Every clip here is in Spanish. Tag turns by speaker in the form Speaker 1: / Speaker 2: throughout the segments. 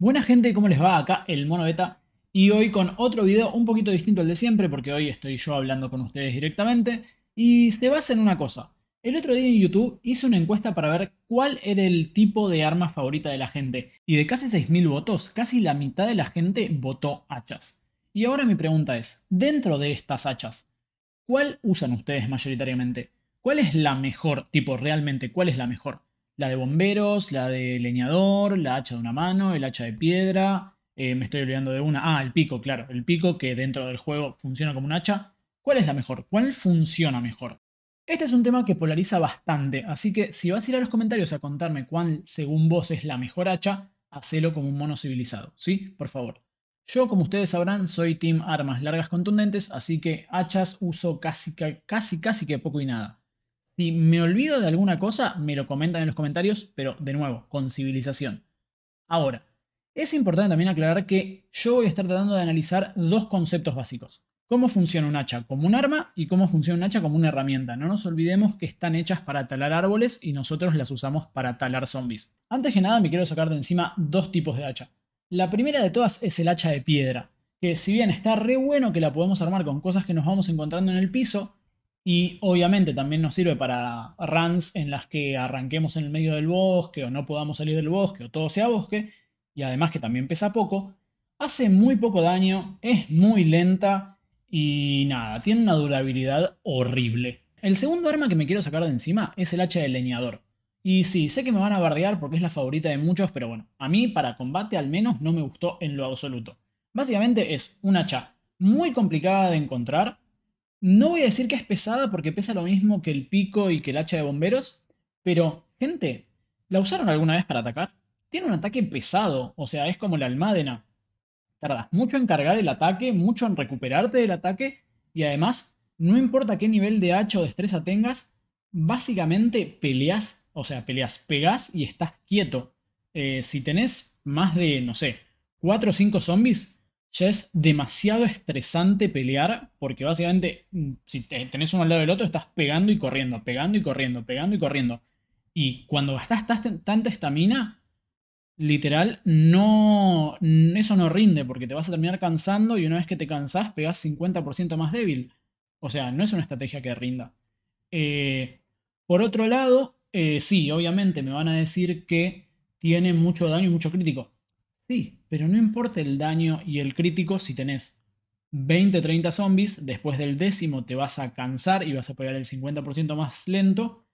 Speaker 1: Buena gente, ¿cómo les va? Acá el Mono Beta y hoy con otro video un poquito distinto al de siempre porque hoy estoy yo hablando con ustedes directamente y se basa en una cosa. El otro día en YouTube hice una encuesta para ver cuál era el tipo de arma favorita de la gente y de casi 6.000 votos, casi la mitad de la gente votó hachas. Y ahora mi pregunta es, dentro de estas hachas, ¿cuál usan ustedes mayoritariamente? ¿Cuál es la mejor? Tipo, realmente, ¿cuál es la mejor? la de bomberos, la de leñador, la hacha de una mano, el hacha de piedra. Eh, me estoy olvidando de una. Ah, el pico, claro. El pico que dentro del juego funciona como un hacha. ¿Cuál es la mejor? ¿Cuál funciona mejor? Este es un tema que polariza bastante, así que si vas a ir a los comentarios a contarme cuál, según vos, es la mejor hacha, hacelo como un mono civilizado, ¿sí? Por favor. Yo, como ustedes sabrán, soy team armas largas contundentes, así que hachas uso casi, casi, casi que poco y nada. Si me olvido de alguna cosa, me lo comentan en los comentarios, pero de nuevo, con civilización. Ahora, es importante también aclarar que yo voy a estar tratando de analizar dos conceptos básicos. Cómo funciona un hacha como un arma y cómo funciona un hacha como una herramienta. No nos olvidemos que están hechas para talar árboles y nosotros las usamos para talar zombies. Antes que nada me quiero sacar de encima dos tipos de hacha. La primera de todas es el hacha de piedra, que si bien está re bueno que la podemos armar con cosas que nos vamos encontrando en el piso, y obviamente también nos sirve para runs en las que arranquemos en el medio del bosque o no podamos salir del bosque o todo sea bosque. Y además que también pesa poco. Hace muy poco daño, es muy lenta y nada, tiene una durabilidad horrible. El segundo arma que me quiero sacar de encima es el hacha del leñador. Y sí, sé que me van a bardear porque es la favorita de muchos, pero bueno, a mí para combate al menos no me gustó en lo absoluto. Básicamente es un hacha muy complicada de encontrar, no voy a decir que es pesada porque pesa lo mismo que el pico y que el hacha de bomberos, pero, gente, ¿la usaron alguna vez para atacar? Tiene un ataque pesado, o sea, es como la almádena. Tardas mucho en cargar el ataque, mucho en recuperarte del ataque, y además, no importa qué nivel de hacha o destreza tengas, básicamente peleas, o sea, peleas, pegas y estás quieto. Eh, si tenés más de, no sé, 4 o 5 zombies, ya es demasiado estresante pelear, porque básicamente mm, si tenés uno al lado del otro, estás pegando y corriendo, pegando y corriendo, pegando y corriendo. Y cuando gastás tanta estamina, literal, no, eso no rinde, porque te vas a terminar cansando y una vez que te cansás, pegás 50% más débil. O sea, no es una estrategia que rinda. Eh, por otro lado, eh, sí, obviamente me van a decir que tiene mucho daño y mucho crítico. Sí, pero no importa el daño y el crítico si tenés 20, 30 zombies, después del décimo te vas a cansar y vas a pegar el 50% más lento.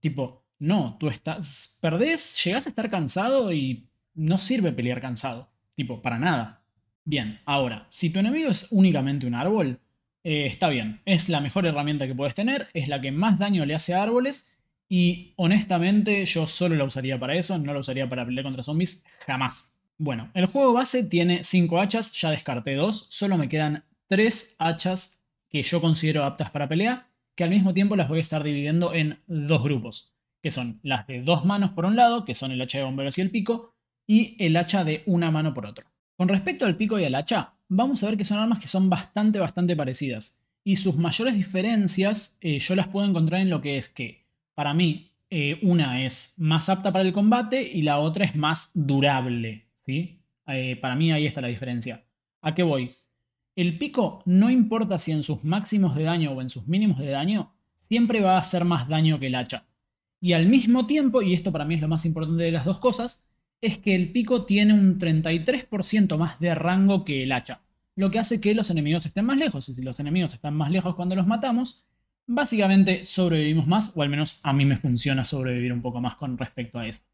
Speaker 1: Tipo, no, tú estás, perdés, llegás a estar cansado y no sirve pelear cansado. Tipo, para nada. Bien, ahora, si tu enemigo es únicamente un árbol, eh, está bien, es la mejor herramienta que puedes tener, es la que más daño le hace a árboles y honestamente yo solo la usaría para eso, no la usaría para pelear contra zombies jamás. Bueno, el juego base tiene 5 hachas, ya descarté 2, solo me quedan 3 hachas que yo considero aptas para pelear que al mismo tiempo las voy a estar dividiendo en dos grupos, que son las de dos manos por un lado, que son el hacha de bomberos y el pico, y el hacha de una mano por otro. Con respecto al pico y al hacha, vamos a ver que son armas que son bastante, bastante parecidas, y sus mayores diferencias eh, yo las puedo encontrar en lo que es que, para mí, eh, una es más apta para el combate y la otra es más durable ¿sí? Eh, para mí ahí está la diferencia. ¿A qué voy? El pico no importa si en sus máximos de daño o en sus mínimos de daño, siempre va a hacer más daño que el hacha. Y al mismo tiempo, y esto para mí es lo más importante de las dos cosas, es que el pico tiene un 33% más de rango que el hacha, lo que hace que los enemigos estén más lejos, y si los enemigos están más lejos cuando los matamos, básicamente sobrevivimos más, o al menos a mí me funciona sobrevivir un poco más con respecto a eso.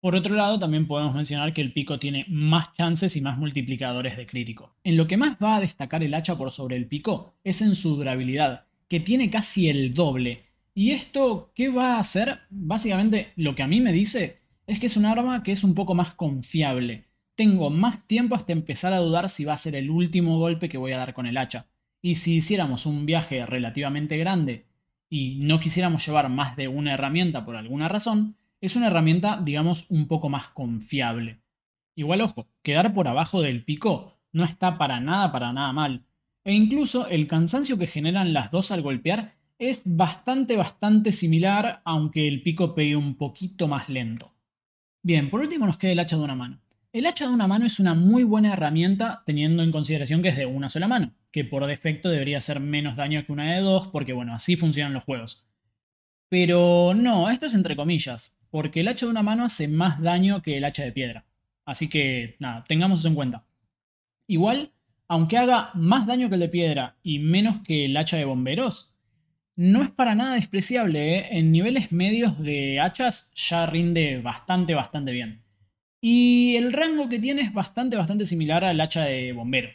Speaker 1: Por otro lado, también podemos mencionar que el pico tiene más chances y más multiplicadores de crítico. En lo que más va a destacar el hacha por sobre el pico es en su durabilidad, que tiene casi el doble. ¿Y esto qué va a hacer? Básicamente lo que a mí me dice es que es un arma que es un poco más confiable. Tengo más tiempo hasta empezar a dudar si va a ser el último golpe que voy a dar con el hacha. Y si hiciéramos un viaje relativamente grande y no quisiéramos llevar más de una herramienta por alguna razón, es una herramienta, digamos, un poco más confiable. Igual, ojo, quedar por abajo del pico no está para nada, para nada mal. E incluso el cansancio que generan las dos al golpear es bastante, bastante similar, aunque el pico pegue un poquito más lento. Bien, por último nos queda el hacha de una mano. El hacha de una mano es una muy buena herramienta teniendo en consideración que es de una sola mano, que por defecto debería hacer menos daño que una de dos, porque bueno, así funcionan los juegos. Pero no, esto es entre comillas, porque el hacha de una mano hace más daño que el hacha de piedra. Así que nada, tengamos eso en cuenta. Igual, aunque haga más daño que el de piedra y menos que el hacha de bomberos, no es para nada despreciable. ¿eh? En niveles medios de hachas ya rinde bastante, bastante bien. Y el rango que tiene es bastante, bastante similar al hacha de bombero.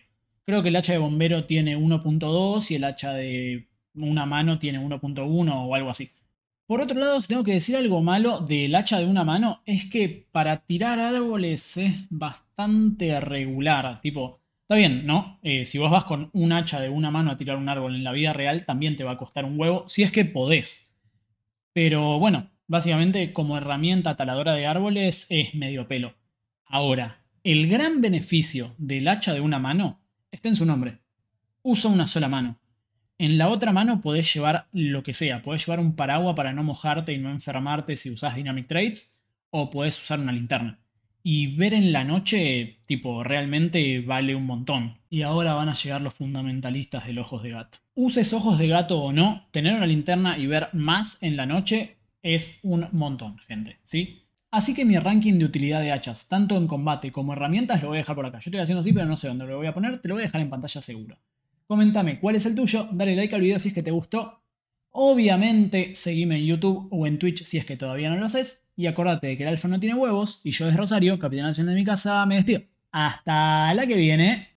Speaker 1: Creo que el hacha de bombero tiene 1.2 y el hacha de una mano tiene 1.1 o algo así. Por otro lado, si tengo que decir algo malo del hacha de una mano, es que para tirar árboles es bastante regular. Tipo, está bien, ¿no? Eh, si vos vas con un hacha de una mano a tirar un árbol en la vida real, también te va a costar un huevo, si es que podés. Pero bueno, básicamente como herramienta taladora de árboles es medio pelo. Ahora, el gran beneficio del hacha de una mano está en su nombre. Usa una sola mano. En la otra mano podés llevar lo que sea. Podés llevar un paraguas para no mojarte y no enfermarte si usás Dynamic Trades, o podés usar una linterna. Y ver en la noche, tipo, realmente vale un montón. Y ahora van a llegar los fundamentalistas del ojos de gato. Uses ojos de gato o no, tener una linterna y ver más en la noche es un montón, gente, ¿sí? Así que mi ranking de utilidad de hachas, tanto en combate como herramientas, lo voy a dejar por acá. Yo estoy haciendo así, pero no sé dónde lo voy a poner, te lo voy a dejar en pantalla seguro Comentame cuál es el tuyo, dale like al video si es que te gustó. Obviamente, seguime en YouTube o en Twitch si es que todavía no lo haces. Y acordate de que el alfa no tiene huevos y yo es Rosario, capitán nacional de mi casa, me despido. Hasta la que viene.